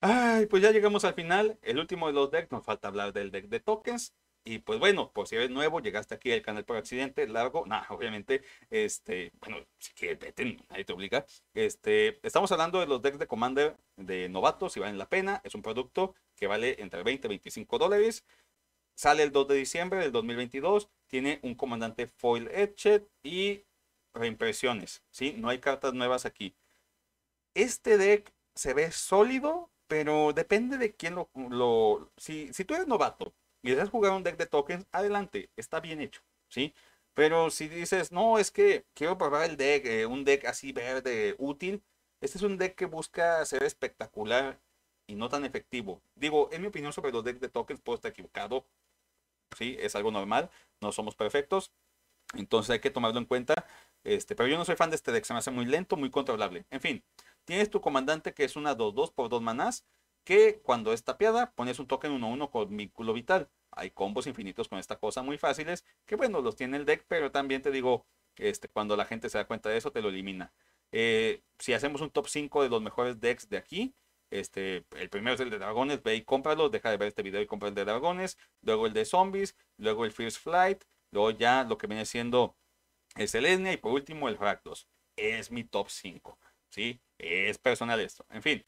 Ay, pues ya llegamos al final. El último de los decks, nos falta hablar del deck de tokens. Y pues bueno, por si eres nuevo, llegaste aquí al canal por accidente, largo, nada, obviamente, este, bueno, si quieres vete, nadie te obliga. Este, estamos hablando de los decks de Commander de novatos, si valen la pena, es un producto que vale entre 20 y 25 dólares. Sale el 2 de diciembre del 2022, tiene un comandante foil etched y reimpresiones, ¿sí? No hay cartas nuevas aquí. Este deck se ve sólido, pero depende de quién lo... si, si tú eres novato y deseas jugar un deck de tokens, adelante, está bien hecho, ¿sí? Pero si dices, no, es que quiero probar el deck, eh, un deck así verde útil, este es un deck que busca ser espectacular y no tan efectivo. Digo, en mi opinión sobre los decks de tokens, puedo estar equivocado, ¿sí? Es algo normal, no somos perfectos, entonces hay que tomarlo en cuenta. Este, pero yo no soy fan de este deck, se me hace muy lento, muy controlable. En fin, Tienes tu comandante que es una 2-2 por 2 manás, que cuando es tapiada pones un token 1-1 con vínculo vital. Hay combos infinitos con esta cosa muy fáciles, que bueno, los tiene el deck, pero también te digo, este, cuando la gente se da cuenta de eso, te lo elimina. Eh, si hacemos un top 5 de los mejores decks de aquí, este, el primero es el de dragones, ve y cómpralo, deja de ver este video y compra el de dragones, luego el de zombies, luego el first Flight, luego ya lo que viene siendo el Selenia y por último el Fractos. Es mi top 5. ¿sí? Es personal esto. En fin,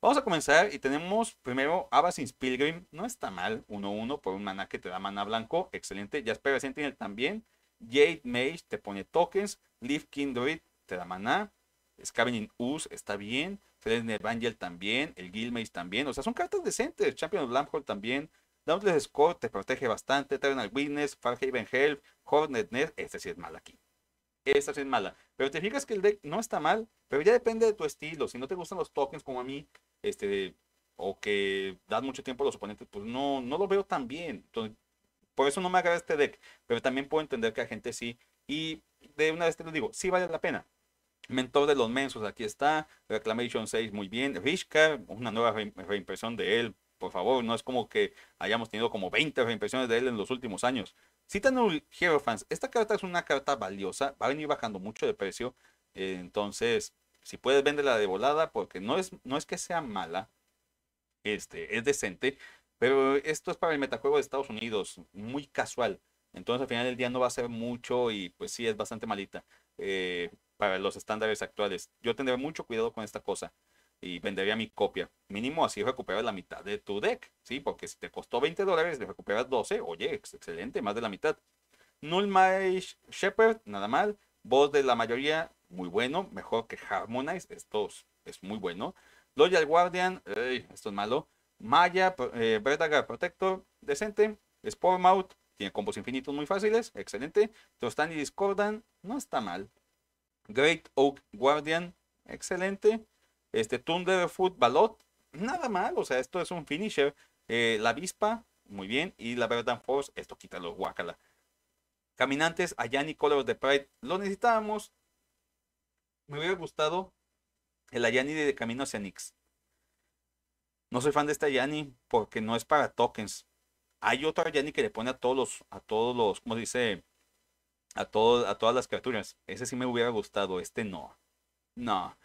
vamos a comenzar y tenemos primero Abasins Pilgrim. No está mal, 1-1 por un maná que te da mana blanco. Excelente. Jasper Sentinel también. Jade Mage te pone tokens. Leaf Kindred te da maná. Scavenging Us está bien. fred Evangel también. El Guildmage también. O sea, son cartas decentes. Champion of Lamphole también. Dauntless Score te protege bastante. Eternal Witness. Farhaven Health, Hornet Nest. Este sí es mal aquí esta es mala. Pero te fijas que el deck no está mal, pero ya depende de tu estilo. Si no te gustan los tokens como a mí, este, o que das mucho tiempo a los oponentes, pues no, no lo veo tan bien. por eso no me agrada este deck, pero también puedo entender que a gente sí. Y de una vez te lo digo, sí vale la pena. Mentor de los Mensos, aquí está. Reclamation 6, muy bien. Rishka, una nueva reimpresión de él, por favor. No es como que hayamos tenido como 20 reimpresiones de él en los últimos años. Hero fans, Esta carta es una carta valiosa. Va a venir bajando mucho de precio. Eh, entonces, si puedes, venderla de volada. Porque no es, no es que sea mala. Este, es decente. Pero esto es para el metajuego de Estados Unidos. Muy casual. Entonces, al final del día no va a ser mucho. Y pues sí, es bastante malita. Eh, para los estándares actuales. Yo tendré mucho cuidado con esta cosa y vendería mi copia. Mínimo así recuperas la mitad de tu deck, ¿sí? Porque si te costó 20 dólares, le recuperas 12, oye, excelente, más de la mitad. Null Mage Shepherd, nada mal. Voz de la mayoría, muy bueno, mejor que Harmonize, esto es muy bueno. Loyal Guardian, esto es malo. Maya, Bredagar eh, Protector, decente. Mouth. tiene combos infinitos muy fáciles, excelente. Trostan y Discordan, no está mal. Great Oak Guardian, excelente. Este Thunder Foot Balot, nada mal, o sea, esto es un finisher. Eh, la avispa, muy bien. Y la Verdant Force, esto quítalo, guacala. Caminantes, Ayani Colors de Pride, lo necesitábamos. Me hubiera gustado el Ayani de Camino hacia No soy fan de este Ayani porque no es para tokens. Hay otro Ayani que le pone a todos los, a todos los, ¿cómo se dice? A, todos a todas las criaturas. Ese sí me hubiera gustado, este no. No.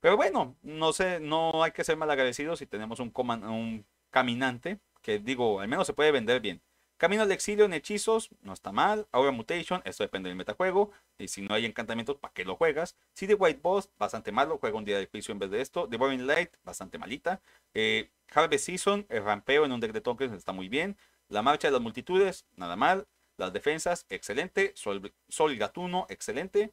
Pero bueno, no sé, no hay que ser malagradecidos si tenemos un, un caminante, que digo, al menos se puede vender bien. Camino al exilio en hechizos, no está mal. Aura Mutation, esto depende del metajuego. Y si no hay encantamientos, ¿para qué lo juegas? City White Boss, bastante malo. Juega un día de piso en vez de esto. The boring Light, bastante malita. Eh, Harvest Season, el rampeo en un deck de tokens, está muy bien. La marcha de las multitudes, nada mal. Las defensas, excelente. Sol, Sol Gatuno, excelente.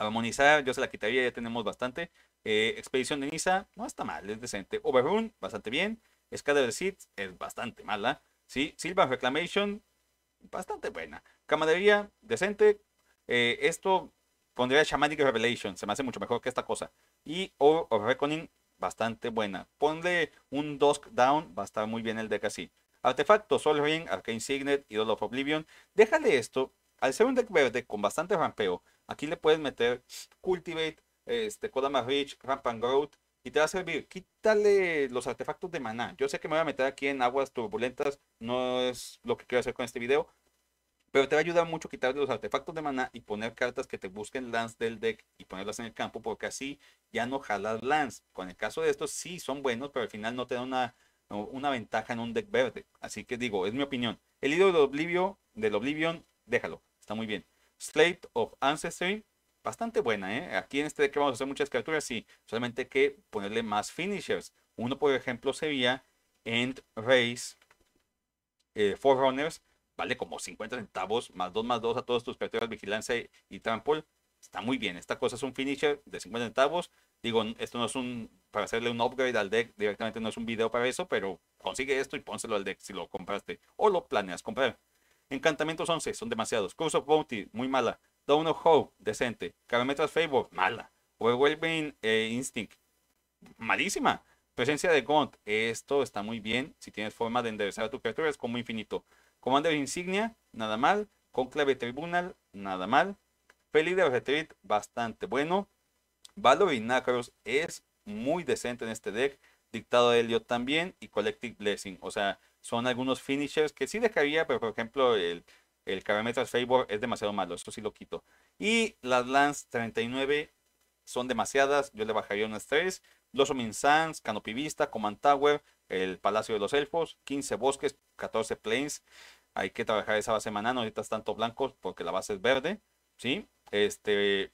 Armonizar, yo se la quitaría, ya tenemos bastante. Eh, Expedición de Niza, no está mal, es decente. Overrun, bastante bien. Escada de Seeds, es bastante mala. ¿sí? Silva Reclamation, bastante buena. Camadería, decente. Eh, esto pondría Shamanic Revelation, se me hace mucho mejor que esta cosa. Y Over of Reckoning, bastante buena. Ponle un Dusk Down, va a estar muy bien el deck así. Artefacto, Sol Ring, Arcane Signet, Idol of Oblivion. Déjale esto, al ser un deck verde con bastante rampeo, Aquí le puedes meter Cultivate, este, Kodama Reach, Ramp and Growth, y te va a servir. Quítale los artefactos de maná. Yo sé que me voy a meter aquí en aguas turbulentas, no es lo que quiero hacer con este video, pero te va a ayudar mucho quitarle los artefactos de maná y poner cartas que te busquen lands del deck y ponerlas en el campo, porque así ya no jalas lands. Con el caso de estos, sí son buenos, pero al final no te da una, una ventaja en un deck verde. Así que digo, es mi opinión. El hilo del Oblivion déjalo, está muy bien. Slate of Ancestry. Bastante buena, ¿eh? Aquí en este deck vamos a hacer muchas criaturas, y Solamente hay que ponerle más finishers. Uno, por ejemplo, sería End Race eh, Forerunners. Vale como 50 centavos, más 2, más 2 a todos tus criaturas, vigilancia y, y trample. Está muy bien. Esta cosa es un finisher de 50 centavos. Digo, esto no es un. Para hacerle un upgrade al deck, directamente no es un video para eso, pero consigue esto y pónselo al deck si lo compraste o lo planeas comprar. Encantamientos 11, son demasiados. Curse of Bounty, muy mala. Dawn of Hope, decente. Carametra's Favor, mala. Overwhelming eh, Instinct, malísima. Presencia de Gaunt, esto está muy bien. Si tienes forma de enderezar a tu criatura, es como infinito. Commander Insignia, nada mal. Conclave Tribunal, nada mal. Feliz de Retreat, bastante bueno. Valor y Nácaros es muy decente en este deck. Dictado de Elliot también. Y Collective Blessing. O sea, son algunos finishers que sí dejaría. pero por ejemplo el, el Cabermetas Favor es demasiado malo, eso sí lo quito. Y las Lance 39 son demasiadas, yo le bajaría unas 3. Omin Sands, Canopivista, Command Tower, el Palacio de los Elfos, 15 Bosques, 14 planes. Hay que trabajar esa base maná, no necesitas tanto blancos porque la base es verde, ¿sí? Este,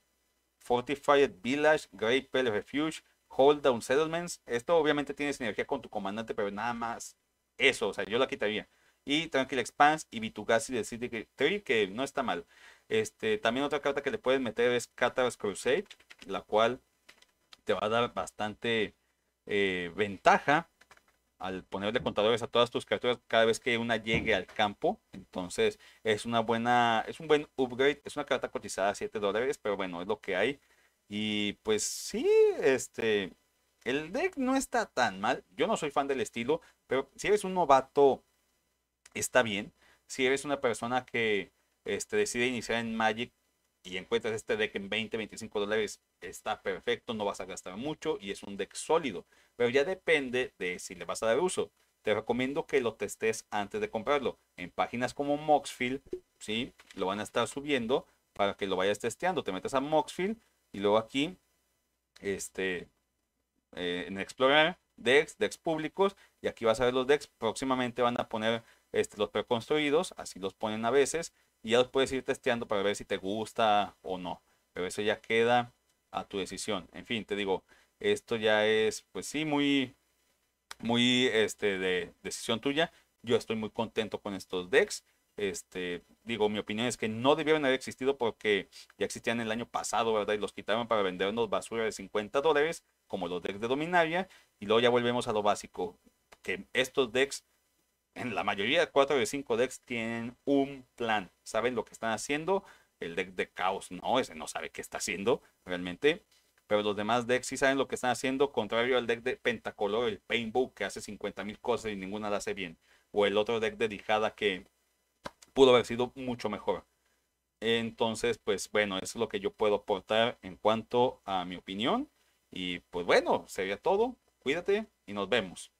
Fortified Village, Great Refuge, Hold Down Settlements. Esto obviamente tiene sinergia con tu comandante, pero nada más eso, o sea, yo la quitaría. Y Tranquil Expanse y Bitugasi de City Tree, que no está mal. Este, también otra carta que le puedes meter es Catar's Crusade, la cual te va a dar bastante eh, ventaja al ponerle contadores a todas tus criaturas cada vez que una llegue al campo. Entonces, es una buena, es un buen upgrade, es una carta cotizada a 7 dólares, pero bueno, es lo que hay. Y pues sí, este, el deck no está tan mal. Yo no soy fan del estilo, pero si eres un novato, está bien. Si eres una persona que este, decide iniciar en Magic y encuentras este deck en 20, 25 dólares, está perfecto, no vas a gastar mucho y es un deck sólido. Pero ya depende de si le vas a dar uso. Te recomiendo que lo testes antes de comprarlo. En páginas como Moxfield, ¿sí? lo van a estar subiendo para que lo vayas testeando. Te metes a Moxfield y luego aquí este, eh, en Explorar, decks, decks públicos, y aquí vas a ver los decks, próximamente van a poner este, los preconstruidos, así los ponen a veces, y ya los puedes ir testeando para ver si te gusta o no, pero eso ya queda a tu decisión. En fin, te digo, esto ya es, pues sí, muy, muy este, de decisión tuya. Yo estoy muy contento con estos decks. Este, digo, mi opinión es que no debieron haber existido porque ya existían el año pasado, ¿verdad? Y los quitaron para vendernos basura de 50 dólares, como los decks de Dominaria, y luego ya volvemos a lo básico, que estos decks, en la mayoría, de 4 de 5 decks, tienen un plan, saben lo que están haciendo. El deck de caos no, ese no sabe qué está haciendo realmente pero los demás decks sí saben lo que están haciendo, contrario al deck de Pentacolor, el Painbow, que hace 50.000 cosas y ninguna la hace bien, o el otro deck de Dijada que pudo haber sido mucho mejor. Entonces, pues bueno, eso es lo que yo puedo aportar en cuanto a mi opinión. Y pues bueno, sería todo. Cuídate y nos vemos.